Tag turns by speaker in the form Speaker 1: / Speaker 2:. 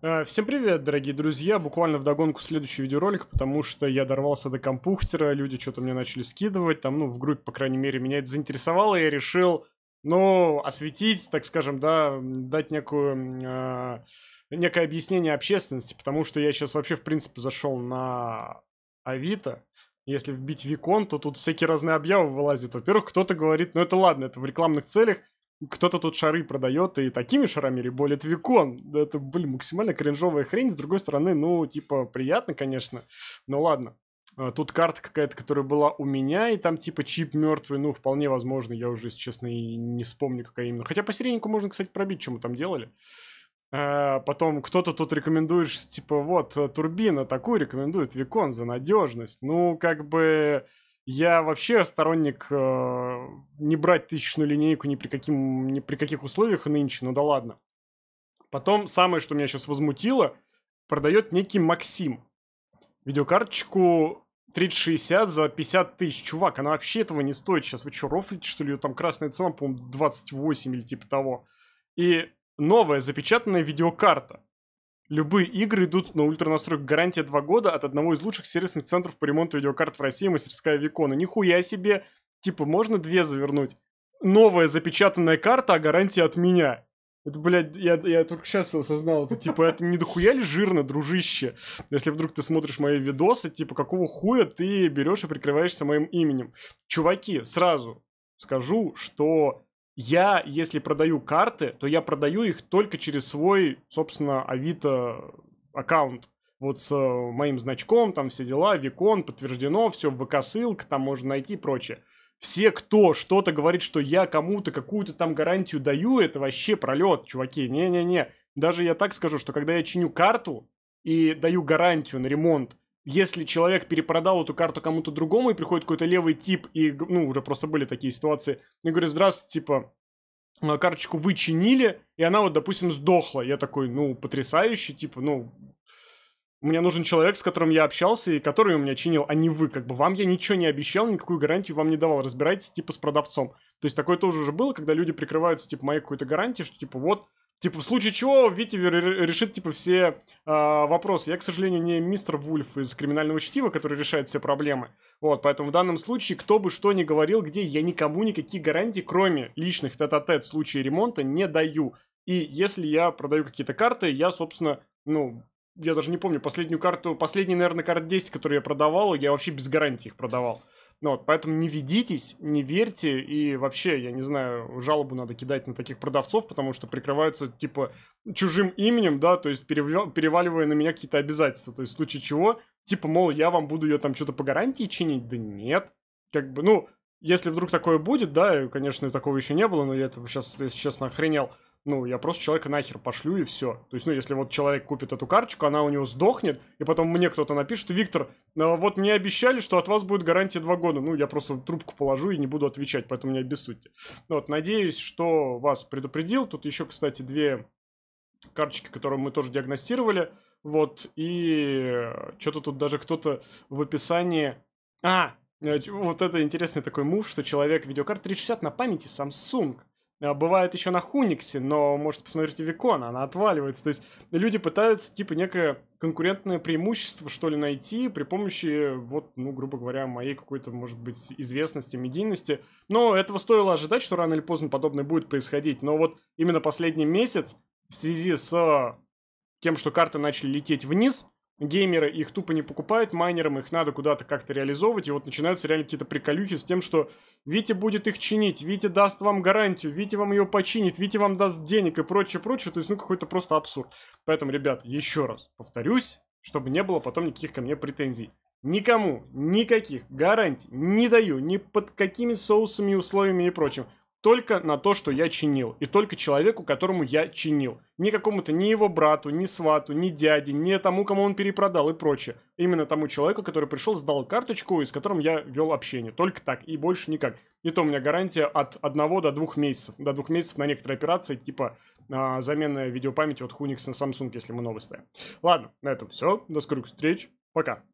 Speaker 1: Э, всем привет, дорогие друзья! Буквально вдогонку следующий видеоролик, потому что я дорвался до компухтера, люди что-то мне начали скидывать, там, ну, в группе, по крайней мере, меня это заинтересовало, и я решил, ну, осветить, так скажем, да, дать некую, э, некое объяснение общественности, потому что я сейчас вообще, в принципе, зашел на Авито, если вбить Викон, то тут всякие разные объявы вылазят. Во-первых, кто-то говорит, ну это ладно, это в рекламных целях, кто-то тут шары продает и такими шарами реболит Викон. Это, блин, максимально кринжовая хрень. С другой стороны, ну, типа, приятно, конечно. Но ладно. А, тут карта какая-то, которая была у меня, и там типа чип мертвый, ну, вполне возможно, я уже, если честно, и не вспомню, какая именно. Хотя по сиреннику можно, кстати, пробить, чему там делали. А, потом кто-то тут рекомендует, типа, вот, э, турбина такую рекомендует, Викон за надежность. Ну, как бы... Я вообще сторонник э, не брать тысячную линейку ни при, каким, ни при каких условиях нынче, ну да ладно. Потом самое, что меня сейчас возмутило, продает некий Максим. Видеокарточку 3060 за 50 тысяч. Чувак, она вообще этого не стоит. Сейчас вы что, рофлите, что ли? ее Там красная цена, по-моему, 28 или типа того. И новая запечатанная видеокарта. Любые игры идут на ультранастройку. Гарантия 2 года от одного из лучших сервисных центров по ремонту видеокарт в России, мастерская Викона. Нихуя себе! Типа, можно две завернуть? Новая запечатанная карта, а гарантия от меня. Это, блядь, я, я только сейчас осознал, это, типа, это не дохуя ли жирно, дружище? Если вдруг ты смотришь мои видосы, типа, какого хуя ты берешь и прикрываешься моим именем? Чуваки, сразу скажу, что я, если продаю карты, то я продаю их только через свой, собственно, Авито аккаунт. Вот с э, моим значком, там все дела, Викон, подтверждено, все, ВК-ссылка, там можно найти и прочее. Все, кто что-то говорит, что я кому-то какую-то там гарантию даю, это вообще пролет, чуваки. Не-не-не. Даже я так скажу, что когда я чиню карту и даю гарантию на ремонт, если человек перепродал эту карту кому-то другому, и приходит какой-то левый тип, и, ну, уже просто были такие ситуации, и говорит, здравствуйте, типа, а, карточку вы чинили, и она вот, допустим, сдохла. Я такой, ну, потрясающий, типа, ну, мне нужен человек, с которым я общался и который у меня чинил, а не вы. Как бы вам я ничего не обещал, никакую гарантию вам не давал. Разбирайтесь, типа, с продавцом. То есть такое тоже уже было, когда люди прикрываются, типа, моей какой-то гарантией, что, типа, вот, Типа, в случае чего, Витивер решит, типа, все э, вопросы. Я, к сожалению, не мистер Вульф из «Криминального чтива», который решает все проблемы. Вот, поэтому в данном случае, кто бы что ни говорил, где, я никому никакие гарантии, кроме личных тет-а-тет в случае ремонта, не даю. И если я продаю какие-то карты, я, собственно, ну, я даже не помню, последнюю карту, последний, наверное, карт 10, который я продавал, я вообще без гарантий их продавал. Ну, вот, поэтому не ведитесь, не верьте, и вообще, я не знаю, жалобу надо кидать на таких продавцов, потому что прикрываются, типа, чужим именем, да, то есть перев... переваливая на меня какие-то обязательства, то есть в случае чего, типа, мол, я вам буду ее там что-то по гарантии чинить, да нет, как бы, ну, если вдруг такое будет, да, конечно, такого еще не было, но я это сейчас, если честно, охренел, ну, я просто человека нахер пошлю и все. То есть, ну, если вот человек купит эту карточку, она у него сдохнет, и потом мне кто-то напишет, Виктор, э, вот мне обещали, что от вас будет гарантия два года. Ну, я просто трубку положу и не буду отвечать, поэтому не обессудьте. Ну, вот, надеюсь, что вас предупредил. Тут еще, кстати, две карточки, которые мы тоже диагностировали. Вот, и э, что-то тут даже кто-то в описании... А, э, вот это интересный такой мув, что человек видеокарт 360 на памяти Samsung. А, бывает еще на Хуниксе, но, может, посмотрите Викона, она отваливается. То есть люди пытаются, типа, некое конкурентное преимущество, что ли, найти при помощи, вот, ну, грубо говоря, моей какой-то, может быть, известности, медийности. Но этого стоило ожидать, что рано или поздно подобное будет происходить. Но вот именно последний месяц в связи с тем, что карты начали лететь вниз, геймеры их тупо не покупают, майнерам их надо куда-то как-то реализовывать, и вот начинаются реально какие-то приколюхи с тем, что Витя будет их чинить, Витя даст вам гарантию, Витя вам ее починит, Витя вам даст денег и прочее, прочее, то есть, ну, какой-то просто абсурд. Поэтому, ребят, еще раз повторюсь, чтобы не было потом никаких ко мне претензий. Никому никаких гарантий не даю, ни под какими соусами, условиями и прочим только на то, что я чинил, и только человеку, которому я чинил. Ни какому-то, ни его брату, ни свату, ни дяде, ни тому, кому он перепродал и прочее. Именно тому человеку, который пришел, сдал карточку, и с которым я вел общение. Только так, и больше никак. И то у меня гарантия от одного до двух месяцев. До двух месяцев на некоторые операции, типа э, а, замена видеопамяти от Hunix на Samsung, если мы новые ставим. Ладно, на этом все. До скорых встреч. Пока.